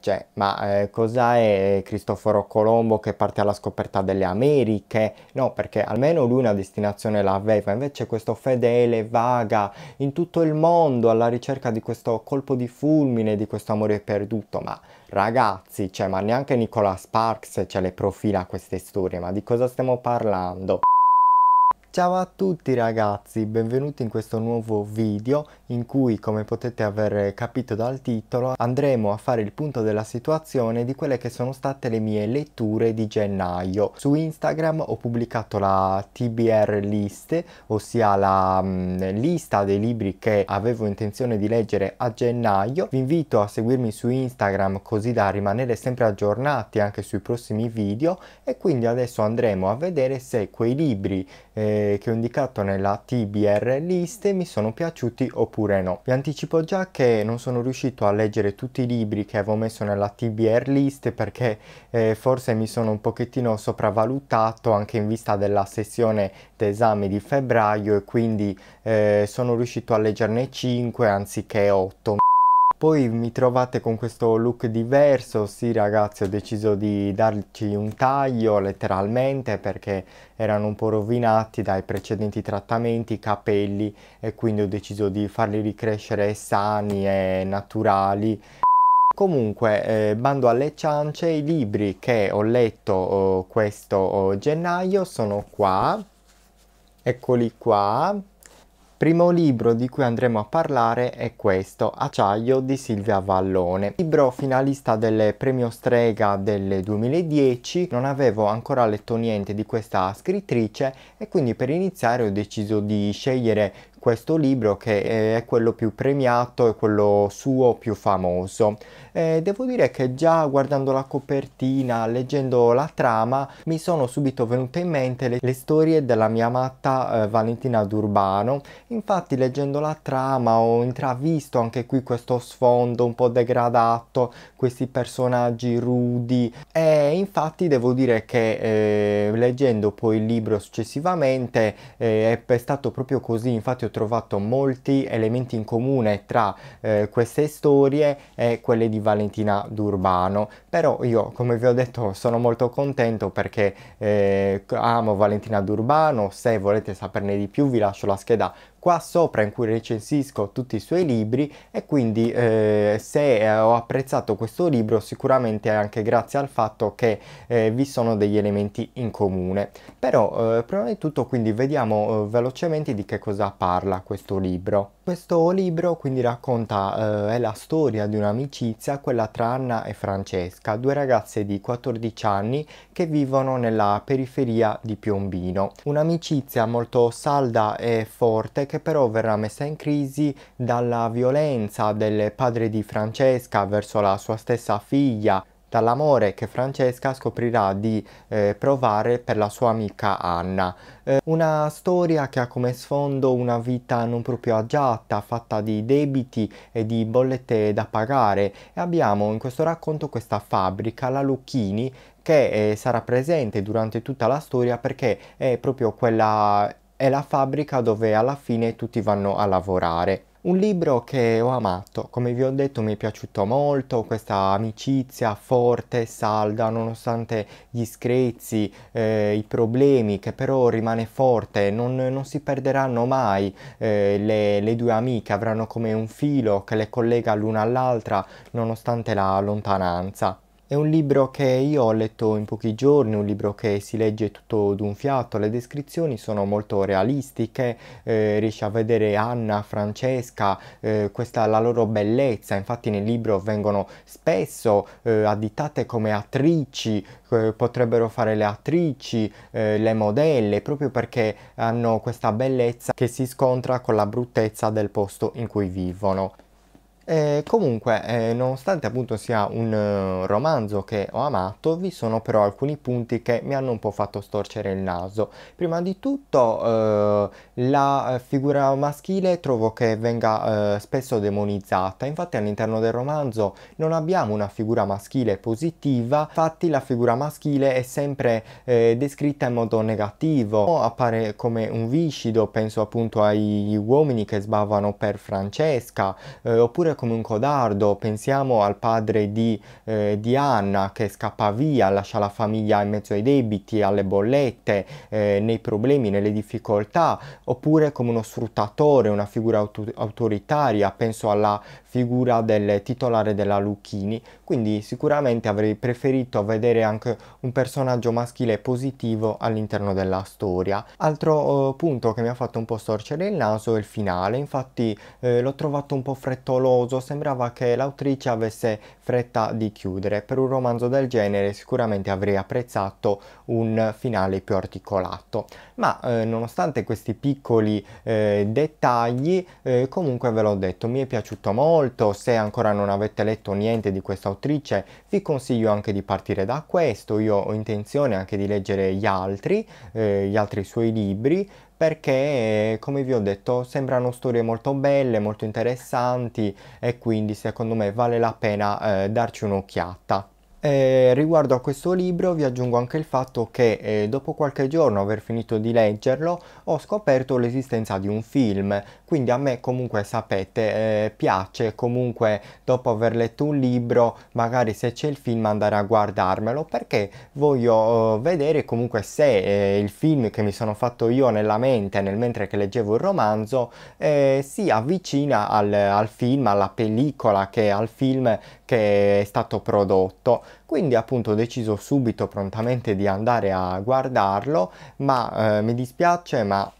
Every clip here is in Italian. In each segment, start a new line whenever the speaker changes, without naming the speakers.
Cioè, ma eh, cos'è eh, Cristoforo Colombo che parte alla scoperta delle Americhe? No, perché almeno lui una destinazione l'aveva, invece questo fedele vaga in tutto il mondo alla ricerca di questo colpo di fulmine, di questo amore perduto. Ma ragazzi, cioè, ma neanche Nicola Sparks ce le profila queste storie, ma di cosa stiamo parlando? Ciao a tutti ragazzi, benvenuti in questo nuovo video in cui come potete aver capito dal titolo andremo a fare il punto della situazione di quelle che sono state le mie letture di gennaio. Su Instagram ho pubblicato la TBR list, ossia la mh, mm, lista dei libri che avevo intenzione di leggere a gennaio. Vi invito a seguirmi su Instagram così da rimanere sempre aggiornati anche sui prossimi video e quindi adesso andremo a vedere se quei libri eh, che ho indicato nella TBR list mi sono piaciuti oppure no. Vi anticipo già che non sono riuscito a leggere tutti i libri che avevo messo nella TBR list perché eh, forse mi sono un pochettino sopravvalutato anche in vista della sessione d'esame di febbraio e quindi eh, sono riuscito a leggerne 5 anziché 8. Poi mi trovate con questo look diverso, sì ragazzi ho deciso di darci un taglio letteralmente perché erano un po' rovinati dai precedenti trattamenti, i capelli e quindi ho deciso di farli ricrescere sani e naturali. Comunque, eh, bando alle ciance, i libri che ho letto oh, questo oh, gennaio sono qua, eccoli qua, primo libro di cui andremo a parlare è questo, Acciaio di Silvia Vallone. Libro finalista del premio Strega del 2010, non avevo ancora letto niente di questa scrittrice e quindi per iniziare ho deciso di scegliere questo libro che eh, è quello più premiato e quello suo più famoso. E devo dire che già guardando la copertina, leggendo la trama, mi sono subito venute in mente le, le storie della mia amata eh, Valentina D'Urbano. Infatti leggendo la trama ho intravisto anche qui questo sfondo un po' degradato, questi personaggi rudi e infatti devo dire che eh, leggendo poi il libro successivamente eh, è stato proprio così, infatti ho ho trovato molti elementi in comune tra eh, queste storie e quelle di Valentina D'Urbano, però io come vi ho detto sono molto contento perché eh, amo Valentina D'Urbano, se volete saperne di più vi lascio la scheda qua sopra in cui recensisco tutti i suoi libri e quindi eh, se eh, ho apprezzato questo libro sicuramente è anche grazie al fatto che eh, vi sono degli elementi in comune. Però eh, prima di tutto quindi vediamo eh, velocemente di che cosa parla questo libro. Questo libro quindi racconta, eh, è la storia di un'amicizia, quella tra Anna e Francesca, due ragazze di 14 anni che vivono nella periferia di Piombino. Un'amicizia molto salda e forte che però verrà messa in crisi dalla violenza del padre di Francesca verso la sua stessa figlia, dall'amore che Francesca scoprirà di eh, provare per la sua amica Anna. Eh, una storia che ha come sfondo una vita non proprio agiata, fatta di debiti e di bollette da pagare e abbiamo in questo racconto questa fabbrica, la Lucchini, che eh, sarà presente durante tutta la storia perché è proprio quella... è la fabbrica dove alla fine tutti vanno a lavorare. Un libro che ho amato, come vi ho detto mi è piaciuto molto, questa amicizia forte, salda, nonostante gli screzi, eh, i problemi, che però rimane forte, non, non si perderanno mai, eh, le, le, due amiche avranno come un filo che le collega l'una all'altra nonostante la lontananza. È un libro che io ho letto in pochi giorni, un libro che si legge tutto d'un fiato, le descrizioni sono molto realistiche, eh, riesci a vedere Anna, Francesca, eh, questa la loro bellezza, infatti nel libro vengono spesso eh, additate come attrici, eh, potrebbero fare le attrici, eh, le modelle, proprio perché hanno questa bellezza che si scontra con la bruttezza del posto in cui vivono. Eh, comunque, eh, nonostante appunto sia un eh, romanzo che ho amato, vi sono però alcuni punti che mi hanno un po' fatto storcere il naso. Prima di tutto, eh, la eh, figura maschile trovo che venga eh, spesso demonizzata. Infatti all'interno del romanzo non abbiamo una figura maschile positiva, infatti la figura maschile è sempre descritta in modo negativo. O appare come un viscido, penso appunto agli uomini che sbavano per Francesca, oppure come un codardo, pensiamo al padre di, eh, di Anna che scappa via, lascia la famiglia in mezzo ai debiti, alle bollette, eh, nei problemi, nelle difficoltà, oppure come uno sfruttatore, una figura aut autoritaria, penso alla figura del titolare della Lucchini, quindi sicuramente avrei preferito vedere anche un personaggio maschile positivo all'interno della storia. Altro eh, punto che mi ha fatto un po' storcere il naso è il finale, infatti eh, l'ho trovato un po' frettoloso noioso sembrava che l'autrice avesse fretta di chiudere. Per un romanzo del genere sicuramente avrei apprezzato un finale più articolato. Ma eh, nonostante questi piccoli eh, dettagli, eh, comunque ve l'ho detto, mi è piaciuto molto. Se ancora non avete letto niente di questa autrice, vi consiglio anche di partire da questo. Io ho intenzione anche di leggere gli altri, eh, gli altri suoi libri perché come vi ho detto sembrano storie molto belle, molto interessanti e quindi secondo me vale la pena eh, darci un'occhiata. Eh, riguardo a questo libro vi aggiungo anche il fatto che eh, dopo qualche giorno aver finito di leggerlo ho scoperto l'esistenza di un film, quindi a me comunque sapete eh, piace comunque dopo aver letto un libro magari se c'è il film andare a guardarmelo perché voglio eh, vedere comunque se eh, il film che mi sono fatto io nella mente nel mentre che leggevo il romanzo eh, si avvicina al, al film, alla pellicola che al film che è stato prodotto quindi appunto ho deciso subito prontamente di andare a guardarlo ma eh, mi dispiace ma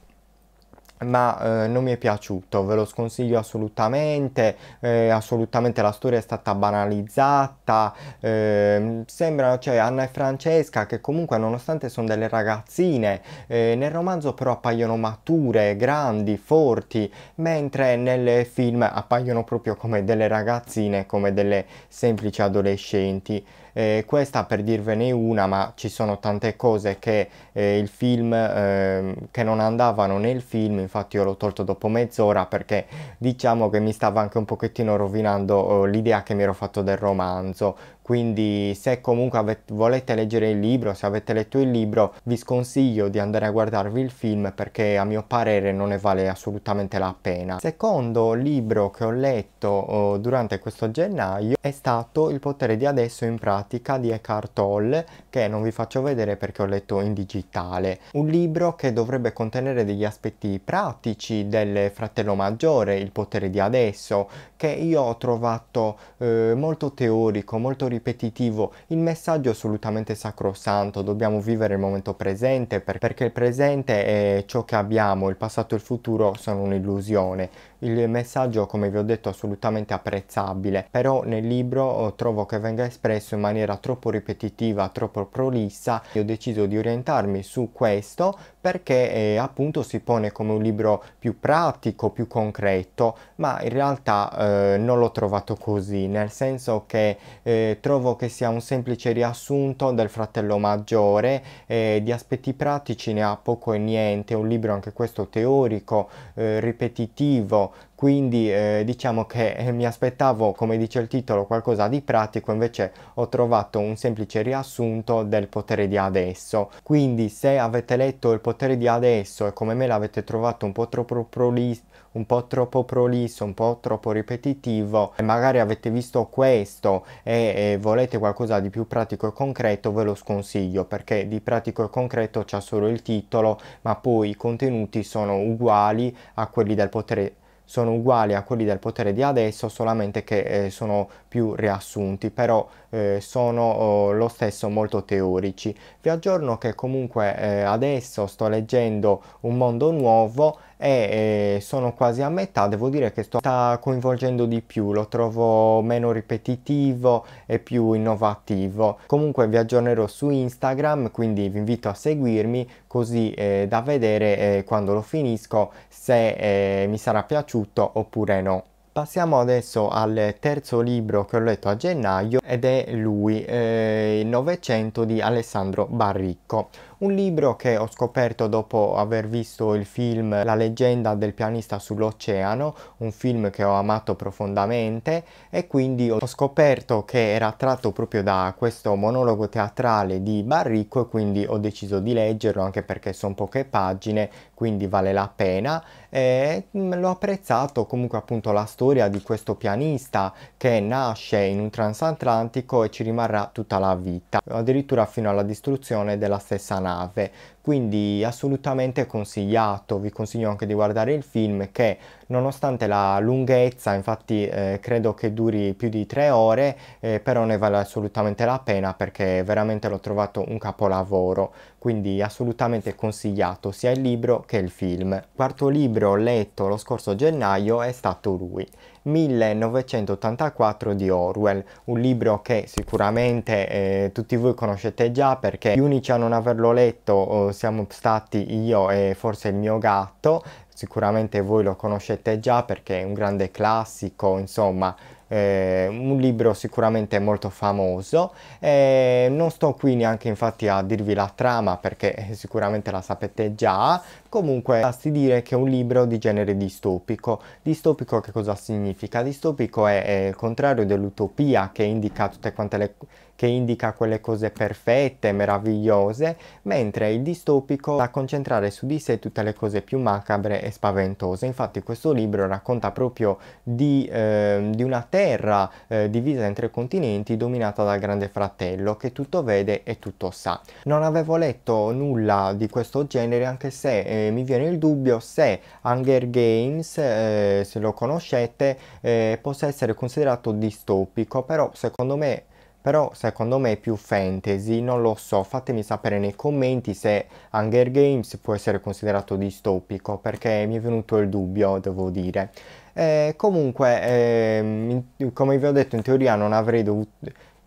ma eh, non mi è piaciuto, ve lo sconsiglio assolutamente, eh, assolutamente la storia è stata banalizzata, eh, sembrano, cioè Anna e Francesca che comunque nonostante sono delle ragazzine, eh, nel romanzo però appaiono mature, grandi, forti, mentre nel film appaiono proprio come delle ragazzine, come delle semplici adolescenti. Eh, questa per dirvene una, ma ci sono tante cose che eh, il film eh, che non andavano nel film, infatti io l'ho tolto dopo mezz'ora perché diciamo che mi stava anche un pochettino rovinando oh, l'idea che mi ero fatto del romanzo, quindi se comunque avete, volete leggere il libro, se avete letto il libro, vi sconsiglio di andare a guardarvi il film perché a mio parere non ne vale assolutamente la pena. Secondo libro che ho letto oh, durante questo gennaio è stato Il potere di adesso in pratica matematica di Eckhart Tolle che non vi faccio vedere perché ho letto in digitale. Un libro che dovrebbe contenere degli aspetti pratici del fratello maggiore, il potere di adesso, che io ho trovato eh, molto teorico, molto ripetitivo. Il messaggio è assolutamente sacrosanto, dobbiamo vivere il momento presente per perché il presente è ciò che abbiamo, il passato e il futuro sono un'illusione. Il messaggio, come vi ho detto, è assolutamente apprezzabile, però nel libro eh, trovo che venga espresso in maniera maniera troppo ripetitiva, troppo prolissa, ho deciso di orientarmi su questo perché eh, appunto si pone come un libro più pratico, più concreto, ma in realtà eh, non l'ho trovato così, nel senso che eh, trovo che sia un semplice riassunto del fratello maggiore, eh, di aspetti pratici ne ha poco e niente, un libro anche questo teorico, eh, ripetitivo, quindi eh, diciamo che eh, mi aspettavo come dice il titolo qualcosa di pratico invece ho trovato un semplice riassunto del potere di adesso quindi se avete letto il potere potere di adesso e come me l'avete trovato un po' troppo prolisso un po' troppo prolisso, un po' troppo ripetitivo e magari avete visto questo e, e, volete qualcosa di più pratico e concreto ve lo sconsiglio perché di pratico e concreto c'è solo il titolo ma poi i contenuti sono uguali a quelli del potere sono uguali a quelli del potere di adesso solamente che eh, sono più riassunti però eh, sono oh, lo stesso molto teorici. Vi aggiorno che comunque eh, adesso sto leggendo Un mondo nuovo e eh, sono quasi a metà, devo dire che sto sta coinvolgendo di più, lo trovo meno ripetitivo e più innovativo. Comunque vi aggiornerò su Instagram, quindi vi invito a seguirmi così eh, da vedere eh, quando lo finisco se eh, mi sarà piaciuto oppure no. Passiamo adesso al terzo libro che ho letto a gennaio ed è lui, eh, Il Novecento di Alessandro Barricco. Un libro che ho scoperto dopo aver visto il film La leggenda del pianista sull'oceano, un film che ho amato profondamente e quindi ho scoperto che era tratto proprio da questo monologo teatrale di Barricco e quindi ho deciso di leggerlo anche perché sono poche pagine, quindi vale la pena e mm, l'ho apprezzato comunque appunto la storia di questo pianista che nasce in un transatlantico e ci rimarrà tutta la vita, addirittura fino alla distruzione della stessa nave, quindi assolutamente consigliato, vi consiglio anche di guardare il film che nonostante la lunghezza, infatti eh, credo che duri più di tre ore, eh, però ne vale assolutamente la pena perché veramente l'ho trovato un capolavoro, quindi assolutamente consigliato sia il libro che il film. Il quarto libro letto lo scorso gennaio è stato lui, 1984 di Orwell, un libro che sicuramente eh, tutti voi conoscete già perché gli unici a non averlo letto oh, siamo stati io e forse il mio gatto, sicuramente voi lo conoscete già perché è un grande classico, insomma eh, un libro sicuramente molto famoso. Eh, non sto qui neanche infatti a dirvi la trama perché sicuramente la sapete già, comunque basti dire che è un libro di genere distopico. Distopico che cosa significa? Distopico è, è il contrario dell'utopia che indica tutte quante le che indica quelle cose perfette, meravigliose, mentre il distopico va a concentrare su di sé tutte le cose più macabre e spaventose. Infatti questo libro racconta proprio di, eh, di una terra eh, divisa in tre continenti dominata dal grande fratello che tutto vede e tutto sa. Non avevo letto nulla di questo genere anche se eh, mi viene il dubbio se Hunger Games, eh, se lo conoscete, eh, possa essere considerato distopico, però secondo me però secondo me è più fantasy, non lo so, fatemi sapere nei commenti se Hunger Games può essere considerato distopico, perché mi è venuto il dubbio, devo dire. E eh, comunque, eh, come vi ho detto, in teoria non avrei dovuto...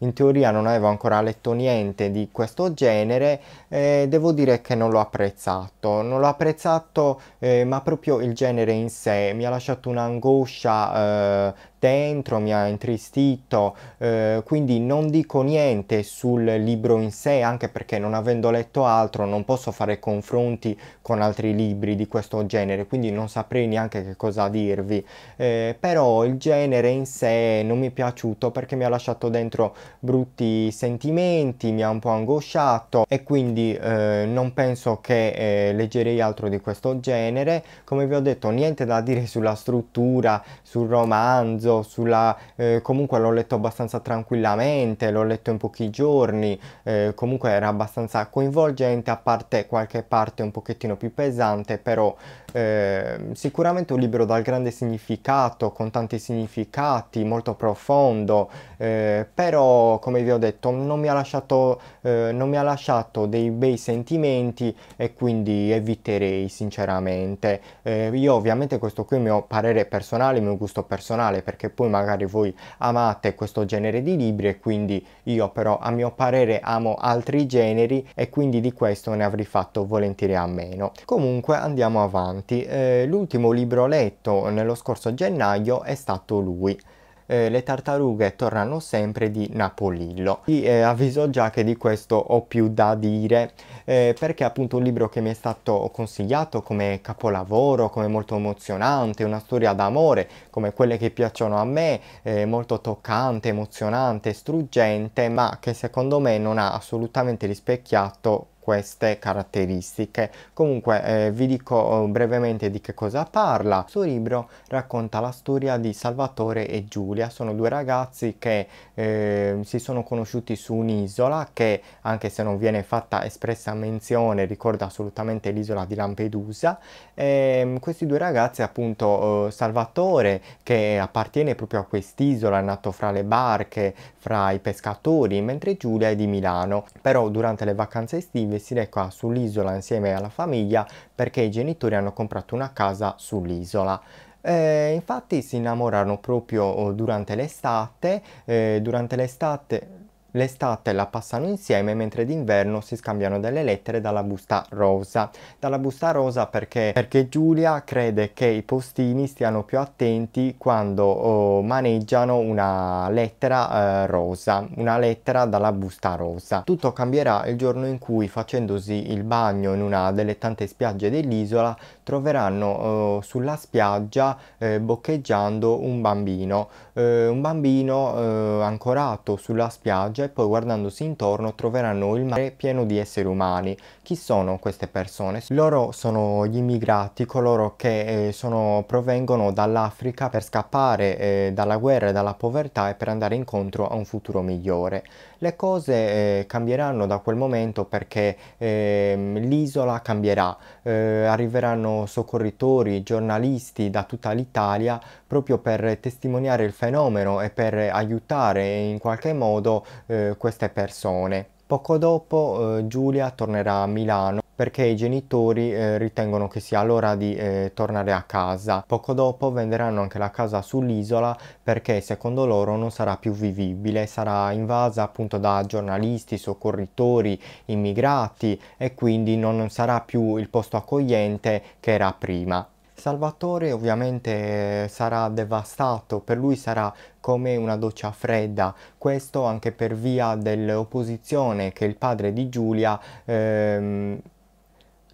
In teoria non avevo ancora letto niente di questo genere, eh, devo dire che non l'ho apprezzato. Non l'ho apprezzato, eh, ma proprio il genere in sé mi ha lasciato un'angoscia eh, dentro, mi ha intristito, eh, quindi non dico niente sul libro in sé, anche perché non avendo letto altro non posso fare confronti con altri libri di questo genere, quindi non saprei neanche che cosa dirvi, eh, però il genere in sé non mi è piaciuto perché mi ha lasciato dentro brutti sentimenti, mi ha un po' angosciato e quindi eh, non penso che eh, leggerei altro di questo genere, come vi ho detto niente da dire sulla struttura, sul romanzo, condiviso, sulla, eh, comunque l'ho letto abbastanza tranquillamente, l'ho letto in pochi giorni, eh, comunque era abbastanza coinvolgente, a parte qualche parte un pochettino più pesante, però Ehm, sicuramente un libro dal grande significato, con tanti significati, molto profondo, eh, però come vi ho detto non mi ha lasciato, eh, non mi ha lasciato dei bei sentimenti e quindi eviterei sinceramente. Eh, io ovviamente questo qui è il mio parere personale, il mio gusto personale, perché poi magari voi amate questo genere di libri e quindi io però a mio parere amo altri generi e quindi di questo ne avrei fatto volentieri a meno. Comunque andiamo avanti interessanti. Eh, l'ultimo libro letto nello scorso gennaio è stato lui. Eh, le tartarughe tornano sempre di Napolillo. Vi eh, avviso già che di questo ho più da dire eh, perché è appunto un libro che mi è stato consigliato come capolavoro, come molto emozionante, una storia d'amore come quelle che piacciono a me, eh, molto toccante, emozionante, struggente, ma che secondo me non ha assolutamente rispecchiato queste caratteristiche. Comunque eh, vi dico eh, brevemente di che cosa parla. Questo libro racconta la storia di Salvatore e Giulia, sono due ragazzi che eh, si sono conosciuti su un'isola che anche se non viene fatta espressa menzione ricorda assolutamente l'isola di Lampedusa. E, ehm, questi due ragazzi appunto eh, Salvatore che appartiene proprio a quest'isola, è nato fra le barche, fra i pescatori, mentre Giulia è di Milano. Però durante le vacanze estive investire qua sull'isola insieme alla famiglia perché i genitori hanno comprato una casa sull'isola. Eh, infatti si innamorano proprio oh, durante l'estate, eh, durante l'estate L'estate la passano insieme mentre d'inverno si scambiano delle lettere dalla busta rosa. Dalla busta rosa perché? Perché Giulia crede che i postini stiano più attenti quando oh, maneggiano una lettera eh, rosa, una lettera dalla busta rosa. Tutto cambierà il giorno in cui facendosi il bagno in una delle tante spiagge dell'isola troveranno eh, sulla spiaggia eh, boccheggiando un bambino, eh, un bambino eh, ancorato sulla spiaggia spiaggia e poi guardandosi intorno troveranno il mare pieno di esseri umani. Chi sono queste persone? Loro sono gli immigrati, coloro che eh, sono, provengono dall'Africa per scappare eh, dalla guerra e dalla povertà e per andare incontro a un futuro migliore le cose eh, cambieranno da quel momento perché eh, l'isola cambierà, eh, arriveranno soccorritori, giornalisti da tutta l'Italia proprio per testimoniare il fenomeno e per aiutare in qualche modo eh, queste persone. Poco dopo eh, Giulia tornerà a Milano perché i genitori eh, ritengono che sia l'ora di eh, tornare a casa. Poco dopo venderanno anche la casa sull'isola perché secondo loro non sarà più vivibile, sarà invasa appunto da giornalisti, soccorritori, immigrati e quindi non sarà più il posto accogliente che era prima. Salvatore ovviamente sarà devastato, per lui sarà come una doccia fredda, questo anche per via dell'opposizione che il padre di Giulia ehm,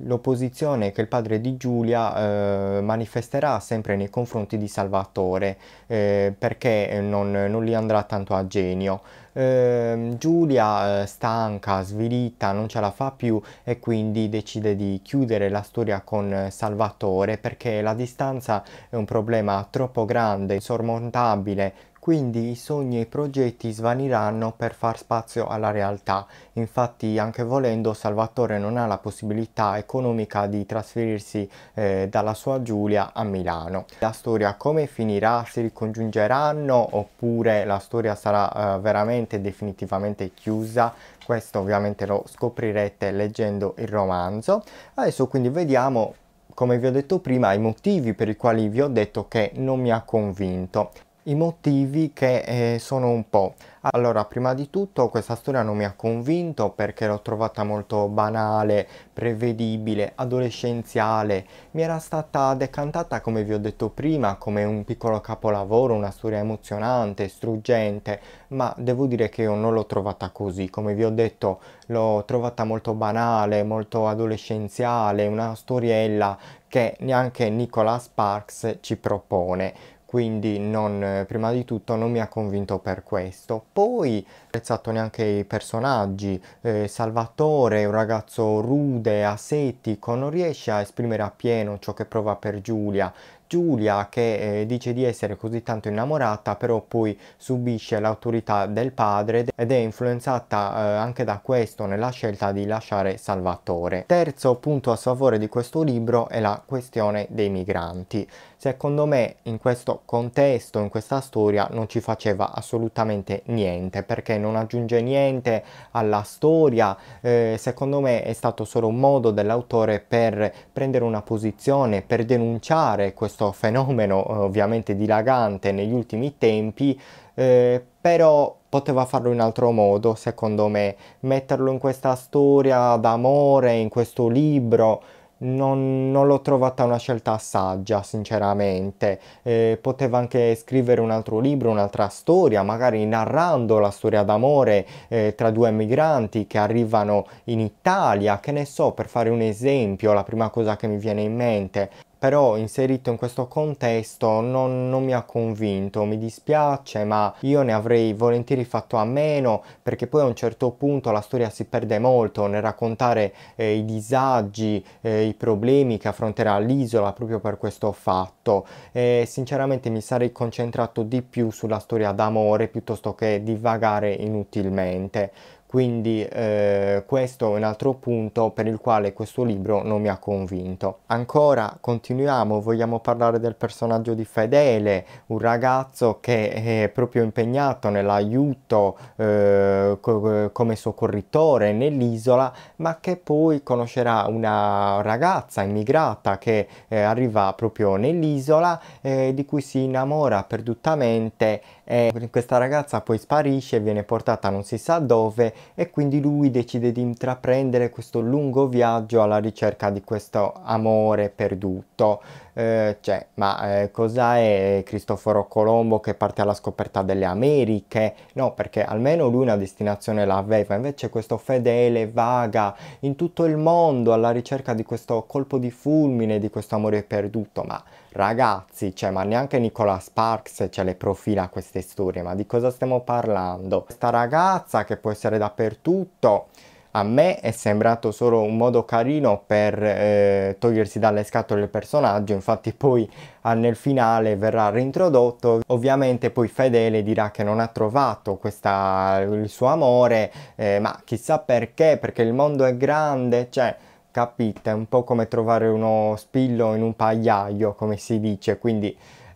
l'opposizione che il padre di Giulia eh, manifesterà sempre nei confronti di Salvatore eh, perché eh, non, non gli andrà tanto a genio. Ehm, eh, Giulia stanca, svilita, non ce la fa più e quindi decide di chiudere la storia con eh, Salvatore perché la distanza è un problema troppo grande, insormontabile quindi i sogni e i progetti svaniranno per far spazio alla realtà. Infatti anche volendo Salvatore non ha la possibilità economica di trasferirsi eh, dalla sua Giulia a Milano. La storia come finirà? Si ricongiungeranno oppure la storia sarà eh, veramente definitivamente chiusa? Questo ovviamente lo scoprirete leggendo il romanzo. Adesso quindi vediamo come vi ho detto prima, i motivi per i quali vi ho detto che non mi ha convinto i motivi che eh, sono un po'. Allora, prima di tutto questa storia non mi ha convinto perché l'ho trovata molto banale, prevedibile, adolescenziale. Mi era stata decantata, come vi ho detto prima, come un piccolo capolavoro, una storia emozionante, struggente, ma devo dire che io non l'ho trovata così. Come vi ho detto, l'ho trovata molto banale, molto adolescenziale, una storiella che neanche Nicola Sparks ci propone quindi non, eh, prima di tutto non mi ha convinto per questo. Poi ho apprezzato neanche i personaggi, eh, Salvatore è un ragazzo rude, asettico, non riesce a esprimere appieno ciò che prova per Giulia, Giulia che eh, dice di essere così tanto innamorata però poi subisce l'autorità del padre ed è influenzata eh, anche da questo nella scelta di lasciare Salvatore. Terzo punto a sfavore di questo libro è la questione dei migranti secondo me in questo contesto, in questa storia, non ci faceva assolutamente niente perché non aggiunge niente alla storia. Eh, secondo me è stato solo un modo dell'autore per prendere una posizione, per denunciare questo fenomeno eh, ovviamente dilagante negli ultimi tempi, eh, però poteva farlo in altro modo, secondo me, metterlo in questa storia d'amore, in questo libro non, non l'ho trovata una scelta saggia, sinceramente. Eh, poteva anche scrivere un altro libro, un'altra storia, magari narrando la storia d'amore eh, tra due migranti che arrivano in Italia, che ne so, per fare un esempio, la prima cosa che mi viene in mente però inserito in questo contesto non, non, mi ha convinto, mi dispiace ma io ne avrei volentieri fatto a meno perché poi a un certo punto la storia si perde molto nel raccontare eh, i disagi, eh, i problemi che affronterà l'isola proprio per questo fatto e sinceramente mi sarei concentrato di più sulla storia d'amore piuttosto che divagare inutilmente quindi eh, questo è un altro punto per il quale questo libro non mi ha convinto. Ancora continuiamo, vogliamo parlare del personaggio di Fedele, un ragazzo che è proprio impegnato nell'aiuto eh, co come soccorritore nell'isola, ma che poi conoscerà una ragazza immigrata che eh, arriva proprio nell'isola, eh, di cui si innamora perdutamente e questa ragazza poi sparisce, viene portata non si sa dove e quindi lui decide di intraprendere questo lungo viaggio alla ricerca di questo amore perduto. Eh, cioè, ma eh, cosa è Cristoforo Colombo che parte alla scoperta delle Americhe? No, perché almeno lui una destinazione l'aveva, invece questo fedele vaga in tutto il mondo alla ricerca di questo colpo di fulmine, di questo amore perduto, ma Ragazzi, cioè, ma neanche Nicola Sparks ce le profila queste storie, ma di cosa stiamo parlando? Questa ragazza che può essere dappertutto, a me è sembrato solo un modo carino per eh, togliersi dalle scatole il personaggio, infatti poi ah, nel finale verrà reintrodotto, ovviamente poi Fedele dirà che non ha trovato questa, il suo amore, eh, ma chissà perché, perché il mondo è grande, cioè capite? È un po' come trovare uno spillo in un pagliaio, come si dice, quindi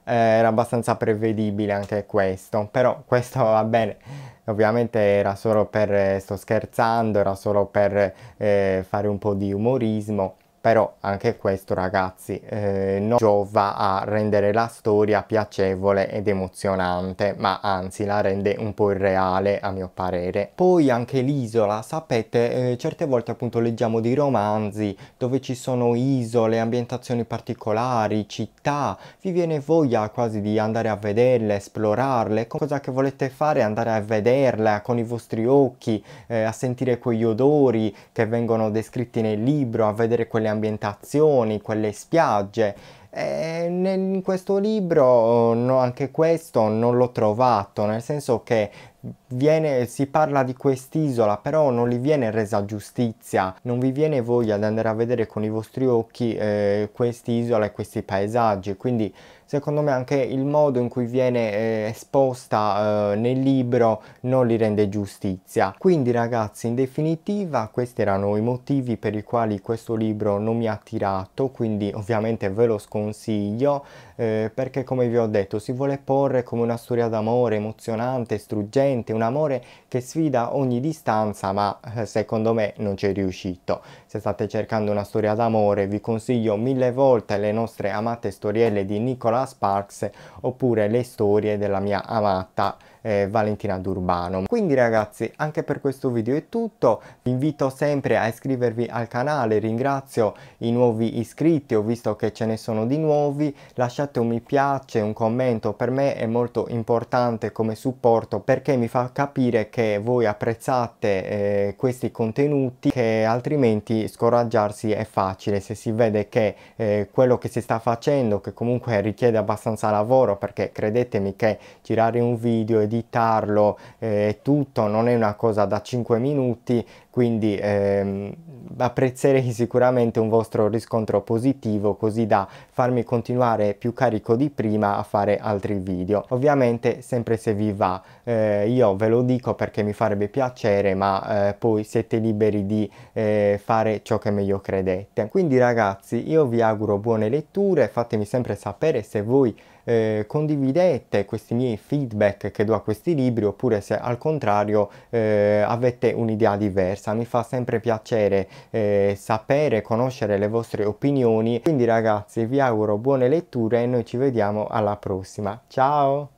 eh, era abbastanza prevedibile anche questo, però questo va bene, ovviamente era solo per, eh, sto scherzando, era solo per eh, fare un po' di umorismo, però anche questo ragazzi eh, non giova a rendere la storia piacevole ed emozionante ma anzi la rende un po' irreale a mio parere poi anche l'isola sapete eh, certe volte appunto leggiamo di romanzi dove ci sono isole ambientazioni particolari città vi viene voglia quasi di andare a vederle esplorarle cosa che volete fare andare a vederle con i vostri occhi eh, a sentire quegli odori che vengono descritti nel libro a vedere quelle ambientazioni, quelle spiagge. E in questo libro no, anche questo non l'ho trovato, nel senso che viene, si parla di quest'isola, però non gli viene resa giustizia, non vi viene voglia di andare a vedere con i vostri occhi eh, quest'isola e questi paesaggi, quindi secondo me anche il modo in cui viene eh, esposta eh, nel libro non gli rende giustizia. Quindi ragazzi, in definitiva questi erano i motivi per i quali questo libro non mi ha attirato, quindi ovviamente ve lo sconsiglio eh, perché come vi ho detto si vuole porre come una storia d'amore emozionante, struggente, veramente un amore che sfida ogni distanza, ma eh, secondo me non c'è riuscito. Se state cercando una storia d'amore, vi consiglio mille volte le nostre amate storielle di Nicola Sparks oppure le storie della mia amata eh, Valentina D'Urbano. Quindi ragazzi anche per questo video è tutto, vi invito sempre a iscrivervi al canale, ringrazio i nuovi iscritti, ho visto che ce ne sono di nuovi, lasciate un mi piace, un commento, per me è molto importante come supporto perché mi fa capire che voi apprezzate eh, questi contenuti che altrimenti scoraggiarsi è facile se si vede che eh, quello che si sta facendo che comunque richiede abbastanza lavoro perché credetemi che girare un video e editarlo e eh, tutto, non è una cosa da 5 minuti, quindi ehm, apprezzerei sicuramente un vostro riscontro positivo così da farmi continuare più carico di prima a fare altri video. Ovviamente sempre se vi va, eh, io ve lo dico perché mi farebbe piacere ma eh, poi siete liberi di eh, fare ciò che meglio credete. Quindi ragazzi io vi auguro buone letture, fatemi sempre sapere se voi eh, condividete questi miei feedback che do a questi libri oppure se al contrario eh, avete un'idea diversa. Mi fa sempre piacere eh, sapere, conoscere le vostre opinioni. Quindi ragazzi vi auguro buone letture e noi ci vediamo alla prossima. Ciao!